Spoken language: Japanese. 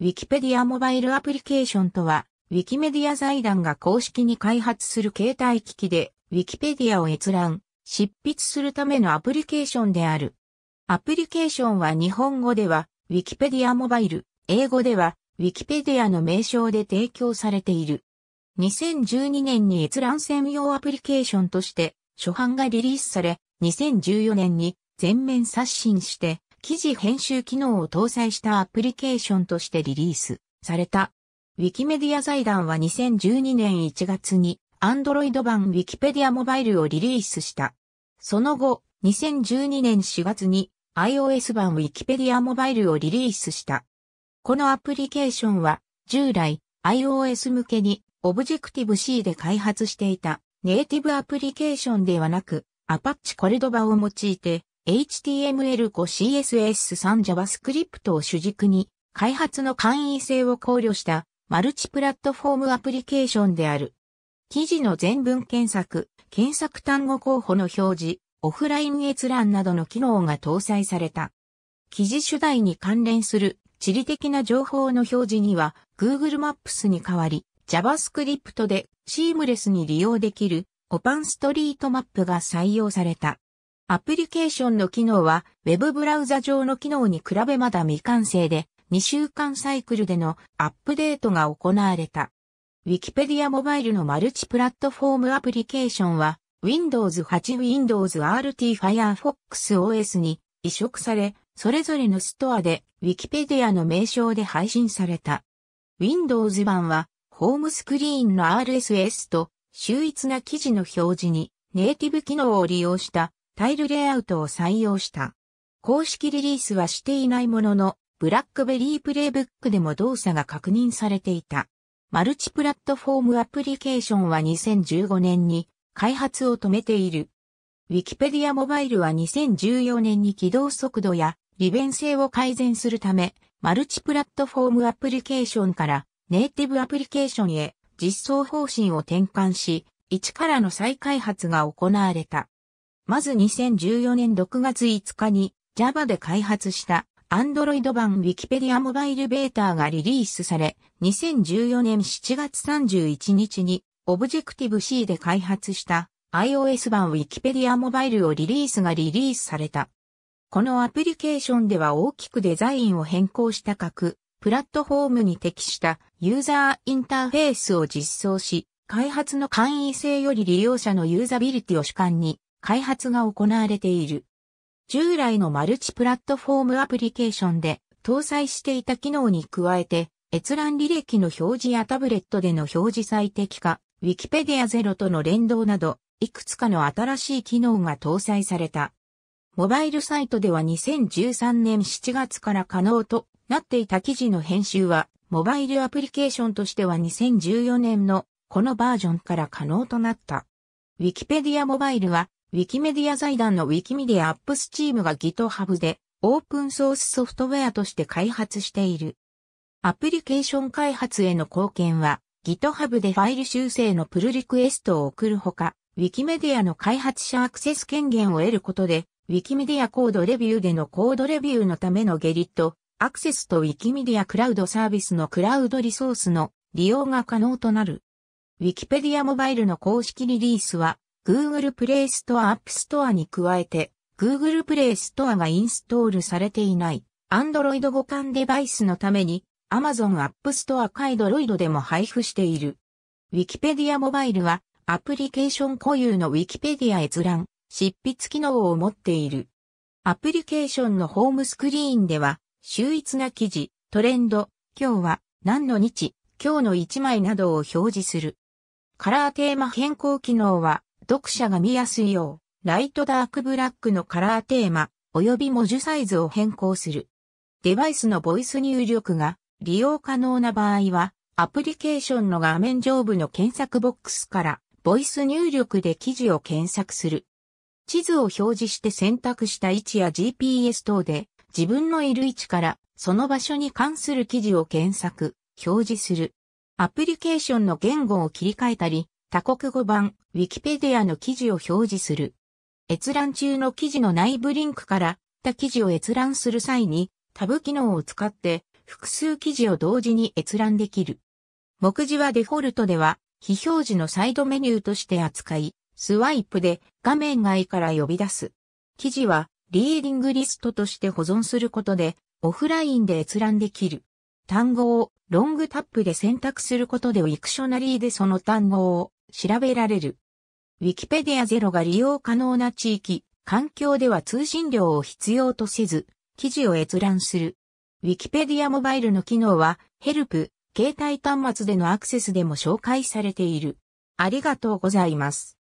ウィキペディアモバイルアプリケーションとは、ウィキメディア財団が公式に開発する携帯機器で、ウィキペディアを閲覧、執筆するためのアプリケーションである。アプリケーションは日本語では、ウィキペディアモバイル、英語では、ウィキペディアの名称で提供されている。2012年に閲覧専用アプリケーションとして、初版がリリースされ、2014年に全面刷新して、記事編集機能を搭載したアプリケーションとしてリリースされた。ウィキメディア財団は2012年1月に Android 版 Wikipedia モバイルをリリースした。その後、2012年4月に iOS 版 Wikipedia モバイルをリリースした。このアプリケーションは従来 iOS 向けに Objective-C で開発していたネイティブアプリケーションではなく Apache Cordova を用いて HTML5CSS3 JavaScript を主軸に開発の簡易性を考慮したマルチプラットフォームアプリケーションである。記事の全文検索、検索単語候補の表示、オフライン閲覧などの機能が搭載された。記事主題に関連する地理的な情報の表示には Google Maps に代わり JavaScript でシームレスに利用できる o p ン n トリートマップが採用された。アプリケーションの機能は Web ブラウザ上の機能に比べまだ未完成で2週間サイクルでのアップデートが行われた。Wikipedia モバイルのマルチプラットフォームアプリケーションは Windows 8 Windows RT Firefox OS に移植され、それぞれのストアで Wikipedia の名称で配信された。Windows 版はホームスクリーンの RSS と秀逸な記事の表示にネイティブ機能を利用したタイルレイアウトを採用した。公式リリースはしていないものの、ブラックベリープレイブックでも動作が確認されていた。マルチプラットフォームアプリケーションは2015年に開発を止めている。ウィキペディアモバイルは2014年に起動速度や利便性を改善するため、マルチプラットフォームアプリケーションからネイティブアプリケーションへ実装方針を転換し、一からの再開発が行われた。まず2014年6月5日に Java で開発した Android 版 Wikipedia モバイルベータがリリースされ、2014年7月31日に Objective-C で開発した iOS 版 Wikipedia モバイルをリリースがリリースされた。このアプリケーションでは大きくデザインを変更した各プラットフォームに適したユーザーインターフェースを実装し、開発の簡易性より利用者のユーザビリティを主観に開発が行われている。従来のマルチプラットフォームアプリケーションで搭載していた機能に加えて、閲覧履歴の表示やタブレットでの表示最適化、Wikipedia 0との連動など、いくつかの新しい機能が搭載された。モバイルサイトでは2013年7月から可能となっていた記事の編集は、モバイルアプリケーションとしては2014年のこのバージョンから可能となった。Wikipedia モバイルはウィキメディア財団のウィキメディアアップスチームが GitHub でオープンソースソフトウェアとして開発している。アプリケーション開発への貢献は GitHub でファイル修正のプルリクエストを送るほか、ウィキメディアの開発者アクセス権限を得ることで、ウィキメディアコードレビューでのコードレビューのためのゲリット、アクセスとウィキメディアクラウドサービスのクラウドリソースの利用が可能となる。ウィキペディアモバイルの公式リリースは Google Play Store App Store に加えて、Google Play Store がインストールされていない Android 互換デバイスのために Amazon App Store カイドロイドでも配布している。Wikipedia モバイルはアプリケーション固有の Wikipedia 閲覧、執筆機能を持っている。アプリケーションのホームスクリーンでは、秀逸な記事、トレンド、今日は何の日、今日の1枚などを表示する。カラーテーマ変更機能は読者が見やすいよう、ライトダークブラックのカラーテーマ、及び文字サイズを変更する。デバイスのボイス入力が利用可能な場合は、アプリケーションの画面上部の検索ボックスから、ボイス入力で記事を検索する。地図を表示して選択した位置や GPS 等で、自分のいる位置からその場所に関する記事を検索、表示する。アプリケーションの言語を切り替えたり、他国語版、ウィキペディアの記事を表示する。閲覧中の記事の内部リンクから他記事を閲覧する際に、タブ機能を使って複数記事を同時に閲覧できる。目次はデフォルトでは、非表示のサイドメニューとして扱い、スワイプで画面外から呼び出す。記事は、リーディングリストとして保存することで、オフラインで閲覧できる。単語をロングタップで選択することでウィクショナリーでその単語を調べられる。ウィキペディアゼロが利用可能な地域、環境では通信量を必要とせず、記事を閲覧する。ウィキペディアモバイルの機能は、ヘルプ、携帯端末でのアクセスでも紹介されている。ありがとうございます。